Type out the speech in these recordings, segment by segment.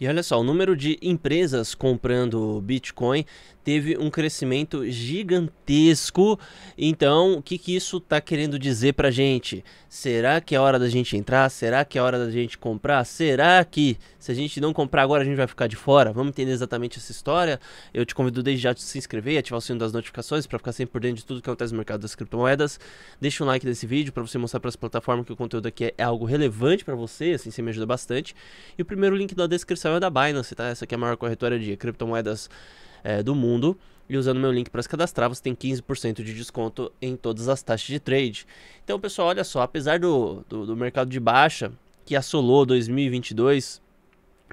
E olha só, o número de empresas comprando Bitcoin teve um crescimento gigantesco. Então, o que, que isso está querendo dizer para gente? Será que é hora da gente entrar? Será que é hora da gente comprar? Será que se a gente não comprar agora a gente vai ficar de fora? Vamos entender exatamente essa história. Eu te convido desde já a se inscrever e ativar o sino das notificações para ficar sempre por dentro de tudo que acontece no mercado das criptomoedas. Deixa um like nesse vídeo para você mostrar para as plataformas que o conteúdo aqui é algo relevante para você, assim você me ajuda bastante. E o primeiro link da descrição é da Binance, tá? Essa aqui é a maior corretora de criptomoedas é, do mundo. E usando meu link para se cadastrar, você tem 15% de desconto em todas as taxas de trade. Então, pessoal, olha só, apesar do, do, do mercado de baixa que assolou 2022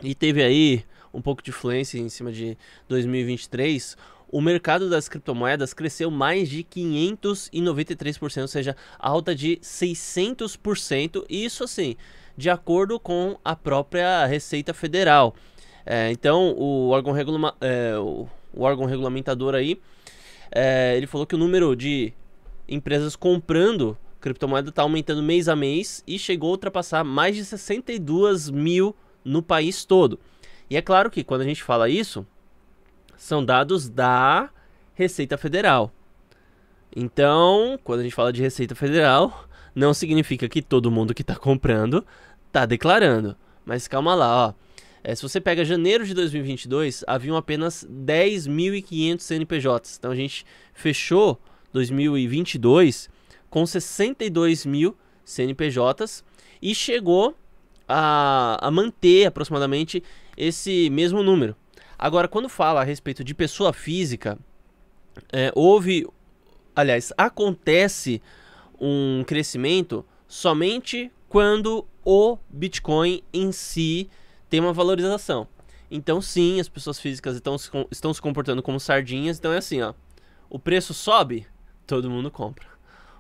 e teve aí um pouco de influência em cima de 2023, o mercado das criptomoedas cresceu mais de 593%, ou seja, alta de 600%, isso assim, de acordo com a própria Receita Federal. É, então, o órgão, regula é, o, o órgão regulamentador aí, é, ele falou que o número de empresas comprando criptomoeda está aumentando mês a mês e chegou a ultrapassar mais de 62 mil no país todo. E é claro que quando a gente fala isso, são dados da Receita Federal. Então, quando a gente fala de Receita Federal, não significa que todo mundo que está comprando está declarando. Mas calma lá, ó. É, se você pega janeiro de 2022, haviam apenas 10.500 CNPJs. Então a gente fechou 2022 com 62 mil CNPJs e chegou a, a manter aproximadamente esse mesmo número. Agora, quando fala a respeito de pessoa física, é, houve, aliás, acontece um crescimento somente quando o Bitcoin em si tem uma valorização. Então, sim, as pessoas físicas estão se, estão se comportando como sardinhas. Então é assim, ó. O preço sobe, todo mundo compra.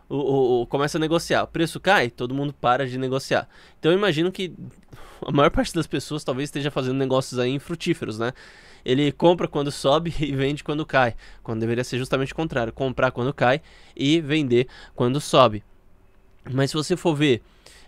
O, o, o, começa a negociar. O preço cai, todo mundo para de negociar. Então eu imagino que a maior parte das pessoas talvez esteja fazendo negócios aí frutíferos, né? Ele compra quando sobe e vende quando cai. Quando deveria ser justamente o contrário: comprar quando cai e vender quando sobe. Mas se você for ver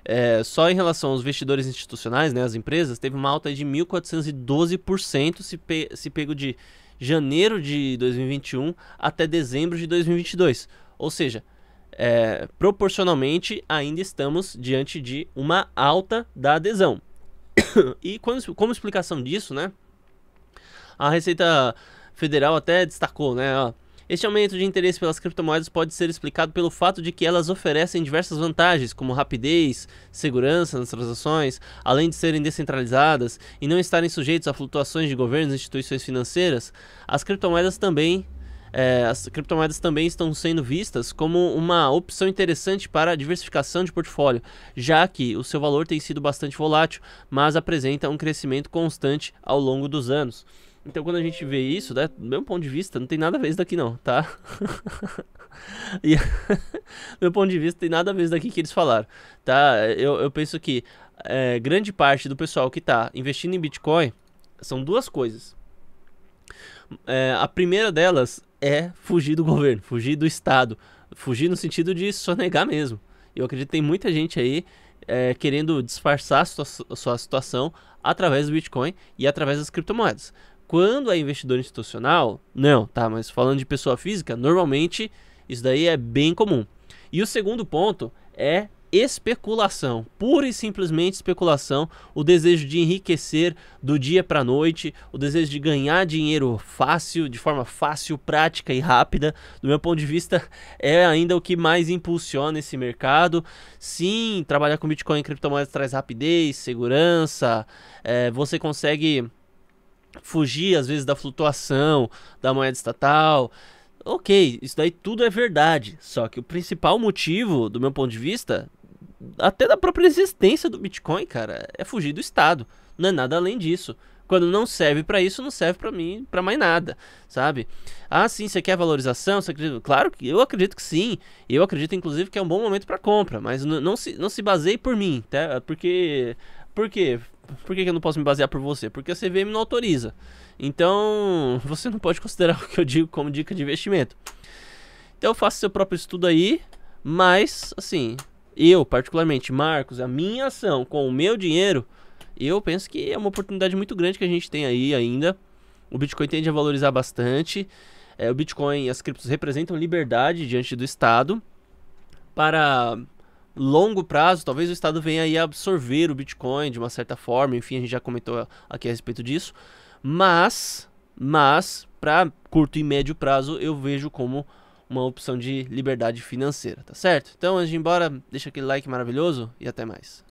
é, só em relação aos investidores institucionais, né, as empresas, teve uma alta de 1.412% se, pe se pego de janeiro de 2021 até dezembro de 2022. Ou seja, é, proporcionalmente ainda estamos diante de uma alta da adesão. e como, como explicação disso, né, a Receita Federal até destacou, né, ó, este aumento de interesse pelas criptomoedas pode ser explicado pelo fato de que elas oferecem diversas vantagens, como rapidez, segurança nas transações, além de serem descentralizadas e não estarem sujeitas a flutuações de governos e instituições financeiras. As criptomoedas também é, as criptomoedas também estão sendo vistas como uma opção interessante para a diversificação de portfólio, já que o seu valor tem sido bastante volátil, mas apresenta um crescimento constante ao longo dos anos. Então quando a gente vê isso, né, do meu ponto de vista, não tem nada a ver isso daqui não, tá? do meu ponto de vista, tem nada a ver isso daqui que eles falaram, tá? Eu, eu penso que é, grande parte do pessoal que está investindo em Bitcoin são duas coisas. É, a primeira delas é fugir do governo, fugir do Estado, fugir no sentido de sonegar mesmo. Eu acredito que tem muita gente aí é, querendo disfarçar a sua, a sua situação através do Bitcoin e através das criptomoedas. Quando é investidor institucional, não, tá? Mas falando de pessoa física, normalmente isso daí é bem comum. E o segundo ponto é especulação, pura e simplesmente especulação, o desejo de enriquecer do dia para a noite, o desejo de ganhar dinheiro fácil, de forma fácil, prática e rápida. Do meu ponto de vista, é ainda o que mais impulsiona esse mercado. Sim, trabalhar com Bitcoin e criptomoedas traz rapidez, segurança, é, você consegue fugir às vezes da flutuação da moeda estatal. Ok, isso daí tudo é verdade. Só que o principal motivo, do meu ponto de vista, até da própria existência do Bitcoin, cara, é fugir do Estado. Não é nada além disso. Quando não serve para isso, não serve para mim, para mais nada, sabe? Ah, sim, você quer valorização? Você acredita? Claro que eu acredito que sim. Eu acredito, inclusive, que é um bom momento para compra, mas não se, não se baseie por mim, tá? Porque por quê? por que, que eu não posso me basear por você? Porque a CVM não autoriza. Então, você não pode considerar o que eu digo como dica de investimento. Então, faça seu próprio estudo aí, mas, assim, eu, particularmente, Marcos, a minha ação com o meu dinheiro, eu penso que é uma oportunidade muito grande que a gente tem aí ainda. O Bitcoin tende a valorizar bastante. É, o Bitcoin e as criptos representam liberdade diante do Estado para longo prazo, talvez o Estado venha aí absorver o Bitcoin de uma certa forma, enfim, a gente já comentou aqui a respeito disso, mas, mas para curto e médio prazo eu vejo como uma opção de liberdade financeira, tá certo? Então, antes de ir embora, deixa aquele like maravilhoso e até mais.